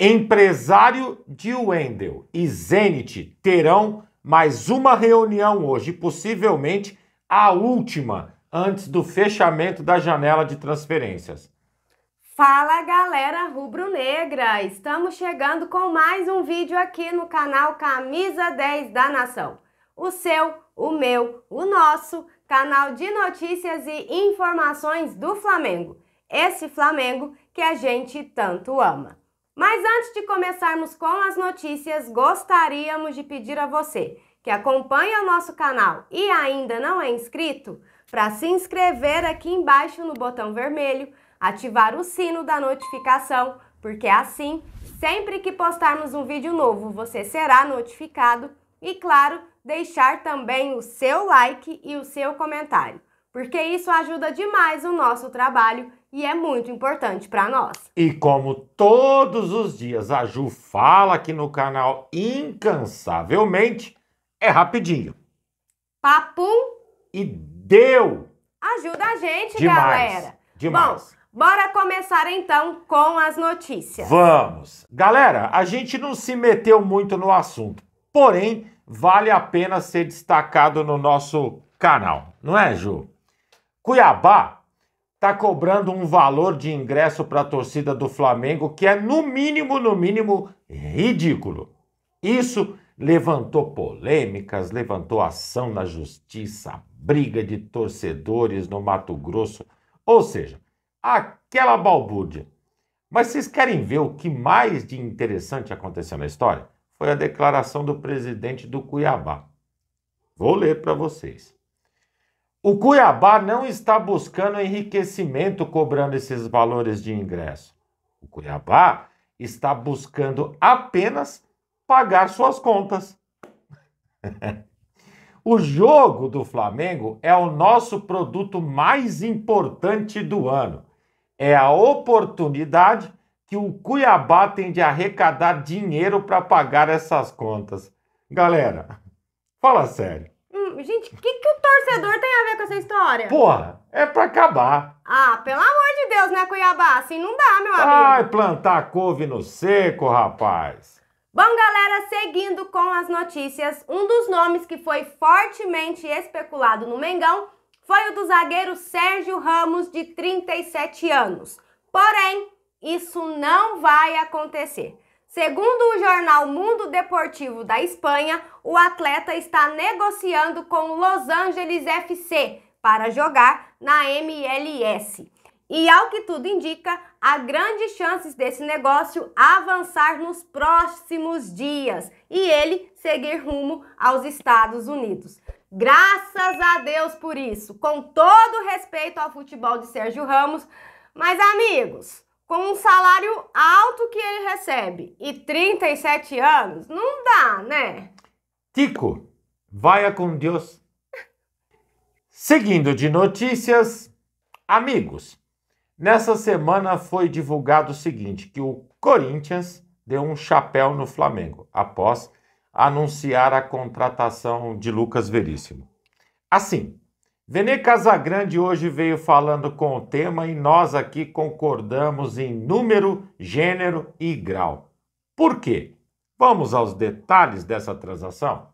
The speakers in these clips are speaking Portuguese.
Empresário de Wendel e Zenit terão mais uma reunião hoje, possivelmente a última antes do fechamento da janela de transferências. Fala galera rubro-negra! Estamos chegando com mais um vídeo aqui no canal Camisa 10 da Nação. O seu, o meu, o nosso canal de notícias e informações do Flamengo. Esse Flamengo que a gente tanto ama. Mas antes de começarmos com as notícias, gostaríamos de pedir a você que acompanha o nosso canal e ainda não é inscrito, para se inscrever aqui embaixo no botão vermelho, ativar o sino da notificação, porque assim, sempre que postarmos um vídeo novo, você será notificado e, claro, deixar também o seu like e o seu comentário, porque isso ajuda demais o nosso trabalho e é muito importante para nós. E como todos os dias a Ju fala aqui no canal incansavelmente, é rapidinho. Papum e deu. Ajuda a gente, demais, galera. Demais. Bom, bora começar então com as notícias. Vamos. Galera, a gente não se meteu muito no assunto, porém vale a pena ser destacado no nosso canal, não é, Ju? Cuiabá tá cobrando um valor de ingresso para a torcida do Flamengo que é no mínimo, no mínimo ridículo. Isso levantou polêmicas, levantou ação na justiça, briga de torcedores no Mato Grosso, ou seja, aquela balbúrdia. Mas vocês querem ver o que mais de interessante aconteceu na história? Foi a declaração do presidente do Cuiabá. Vou ler para vocês. O Cuiabá não está buscando enriquecimento cobrando esses valores de ingresso. O Cuiabá está buscando apenas pagar suas contas. o jogo do Flamengo é o nosso produto mais importante do ano. É a oportunidade que o Cuiabá tem de arrecadar dinheiro para pagar essas contas. Galera, fala sério. Gente, o que, que o torcedor tem a ver com essa história? Porra, é pra acabar. Ah, pelo amor de Deus, né, Cuiabá? Assim não dá, meu amigo. Ai, plantar couve no seco, rapaz. Bom, galera, seguindo com as notícias, um dos nomes que foi fortemente especulado no Mengão foi o do zagueiro Sérgio Ramos, de 37 anos. Porém, isso não vai acontecer. Segundo o jornal Mundo Deportivo da Espanha, o atleta está negociando com Los Angeles FC para jogar na MLS. E ao que tudo indica, há grandes chances desse negócio avançar nos próximos dias e ele seguir rumo aos Estados Unidos. Graças a Deus por isso, com todo respeito ao futebol de Sérgio Ramos, mas amigos, com um salário alto que ele recebe e 37 anos, não dá, né? Tico, vai com Deus. Seguindo de notícias, amigos, nessa semana foi divulgado o seguinte, que o Corinthians deu um chapéu no Flamengo após anunciar a contratação de Lucas Veríssimo. Assim, Vene Casagrande hoje veio falando com o tema e nós aqui concordamos em número, gênero e grau. Por quê? Vamos aos detalhes dessa transação?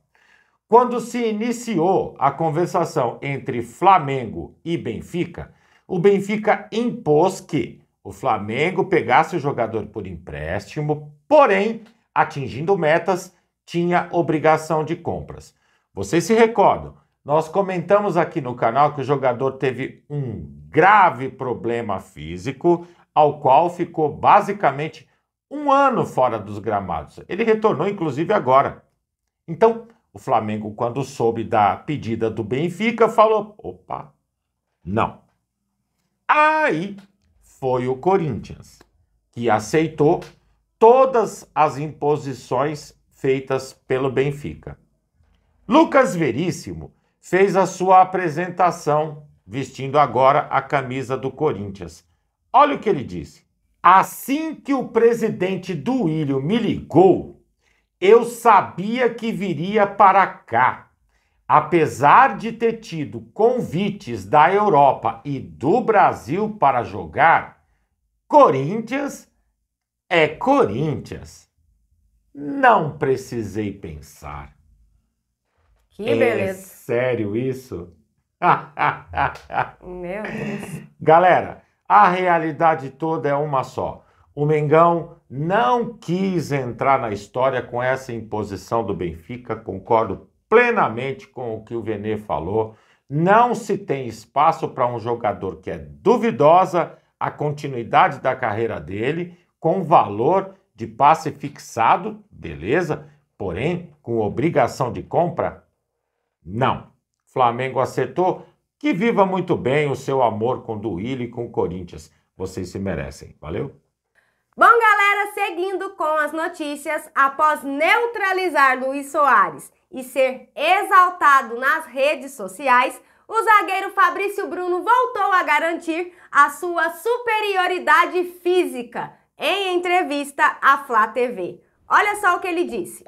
Quando se iniciou a conversação entre Flamengo e Benfica, o Benfica impôs que o Flamengo pegasse o jogador por empréstimo, porém, atingindo metas, tinha obrigação de compras. Vocês se recordam? Nós comentamos aqui no canal que o jogador teve um grave problema físico, ao qual ficou basicamente um ano fora dos gramados. Ele retornou, inclusive, agora. Então, o Flamengo, quando soube da pedida do Benfica, falou: opa, não. Aí foi o Corinthians, que aceitou todas as imposições feitas pelo Benfica. Lucas Veríssimo fez a sua apresentação vestindo agora a camisa do Corinthians. Olha o que ele disse. Assim que o presidente do Ilho me ligou, eu sabia que viria para cá. Apesar de ter tido convites da Europa e do Brasil para jogar, Corinthians é Corinthians. Não precisei pensar. Que beleza sério isso? Meu Deus. Galera, a realidade toda é uma só. O Mengão não quis entrar na história com essa imposição do Benfica, concordo plenamente com o que o Vene falou. Não se tem espaço para um jogador que é duvidosa a continuidade da carreira dele, com valor de passe fixado, beleza, porém com obrigação de compra, não. Flamengo acertou. Que viva muito bem o seu amor com o Duílio e com o Corinthians. Vocês se merecem. Valeu? Bom, galera, seguindo com as notícias, após neutralizar Luiz Soares e ser exaltado nas redes sociais, o zagueiro Fabrício Bruno voltou a garantir a sua superioridade física em entrevista à Flá TV. Olha só o que ele disse: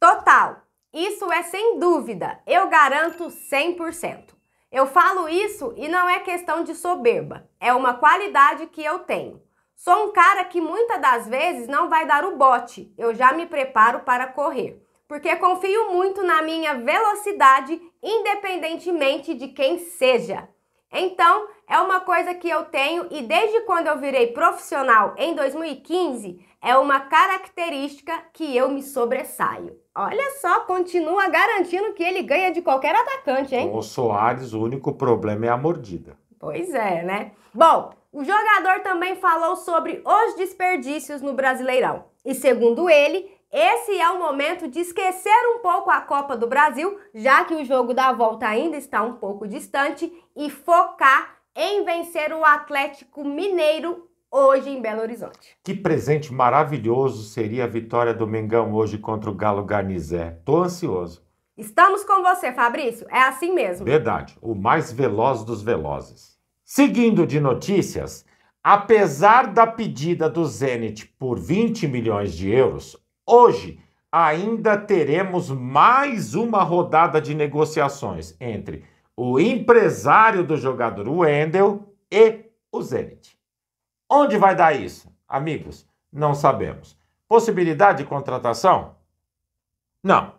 Total, isso é sem dúvida, eu garanto 100%. Eu falo isso e não é questão de soberba, é uma qualidade que eu tenho. Sou um cara que muitas das vezes não vai dar o bote, eu já me preparo para correr, porque confio muito na minha velocidade, independentemente de quem seja. Então, é uma coisa que eu tenho e desde quando eu virei profissional em 2015, é uma característica que eu me sobressaio. Olha só, continua garantindo que ele ganha de qualquer atacante, hein? Com o Soares, o único problema é a mordida. Pois é, né? Bom, o jogador também falou sobre os desperdícios no Brasileirão. E segundo ele, esse é o momento de esquecer um pouco a Copa do Brasil, já que o jogo da volta ainda está um pouco distante, e focar em vencer o Atlético Mineiro hoje em Belo Horizonte. Que presente maravilhoso seria a vitória do Mengão hoje contra o Galo Garnizé. Tô ansioso. Estamos com você, Fabrício. É assim mesmo. Verdade, o mais veloz dos velozes. Seguindo de notícias, apesar da pedida do Zenit por 20 milhões de euros, Hoje ainda teremos mais uma rodada de negociações entre o empresário do jogador Wendel e o Zenit. Onde vai dar isso, amigos? Não sabemos. Possibilidade de contratação? Não.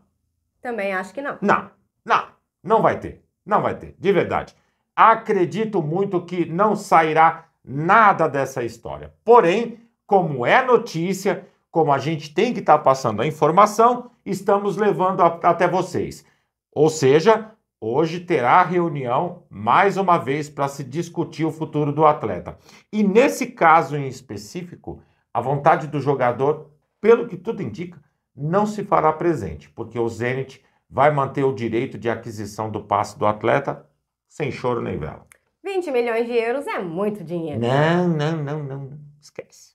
Também acho que não. Não, não, não vai ter. Não vai ter, de verdade. Acredito muito que não sairá nada dessa história. Porém, como é notícia, como a gente tem que estar tá passando a informação, estamos levando a, até vocês. Ou seja, hoje terá reunião mais uma vez para se discutir o futuro do atleta. E nesse caso em específico, a vontade do jogador, pelo que tudo indica, não se fará presente, porque o Zenit vai manter o direito de aquisição do passe do atleta sem choro nem vela. 20 milhões de euros é muito dinheiro. Não, não, não, não, não. Esquece.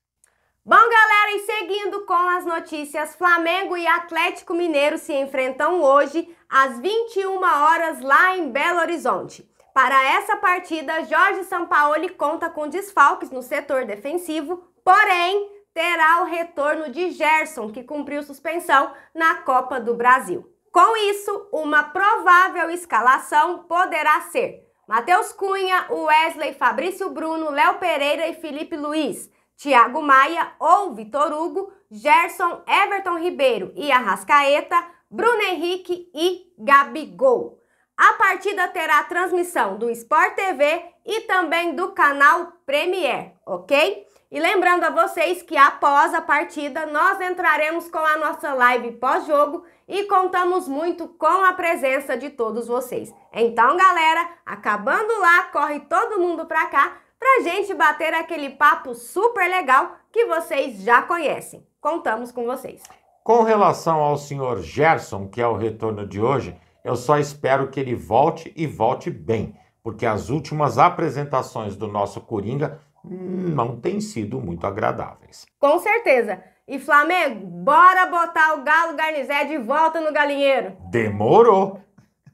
Bom, galera, e seguindo com as notícias, Flamengo e Atlético Mineiro se enfrentam hoje às 21 horas lá em Belo Horizonte. Para essa partida, Jorge Sampaoli conta com desfalques no setor defensivo, porém terá o retorno de Gerson, que cumpriu suspensão na Copa do Brasil. Com isso, uma provável escalação poderá ser Matheus Cunha, Wesley, Fabrício Bruno, Léo Pereira e Felipe Luiz. Thiago Maia ou Vitor Hugo, Gerson, Everton Ribeiro e Arrascaeta, Bruno Henrique e Gabigol. A partida terá transmissão do Sport TV e também do canal Premier, ok? E lembrando a vocês que após a partida nós entraremos com a nossa live pós-jogo e contamos muito com a presença de todos vocês. Então, galera, acabando lá, corre todo mundo para cá pra gente bater aquele papo super legal que vocês já conhecem. Contamos com vocês. Com relação ao senhor Gerson, que é o retorno de hoje, eu só espero que ele volte e volte bem, porque as últimas apresentações do nosso Coringa não têm sido muito agradáveis. Com certeza. E Flamengo, bora botar o Galo Garnizé de volta no galinheiro. Demorou.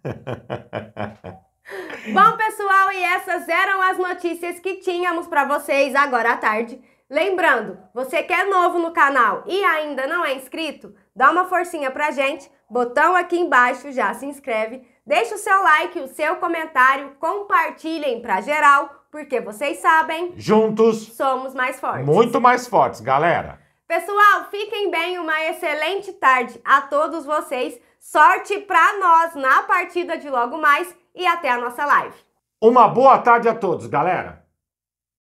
Bom, pessoal, e essas eram as notícias que tínhamos para vocês agora à tarde. Lembrando, você que é novo no canal e ainda não é inscrito, dá uma forcinha pra gente, botão aqui embaixo, já se inscreve, deixa o seu like, o seu comentário, compartilhem pra geral, porque vocês sabem, juntos somos mais fortes. Muito mais fortes, galera. Pessoal, fiquem bem, uma excelente tarde a todos vocês. Sorte pra nós na partida de logo mais e até a nossa live. Uma boa tarde a todos, galera!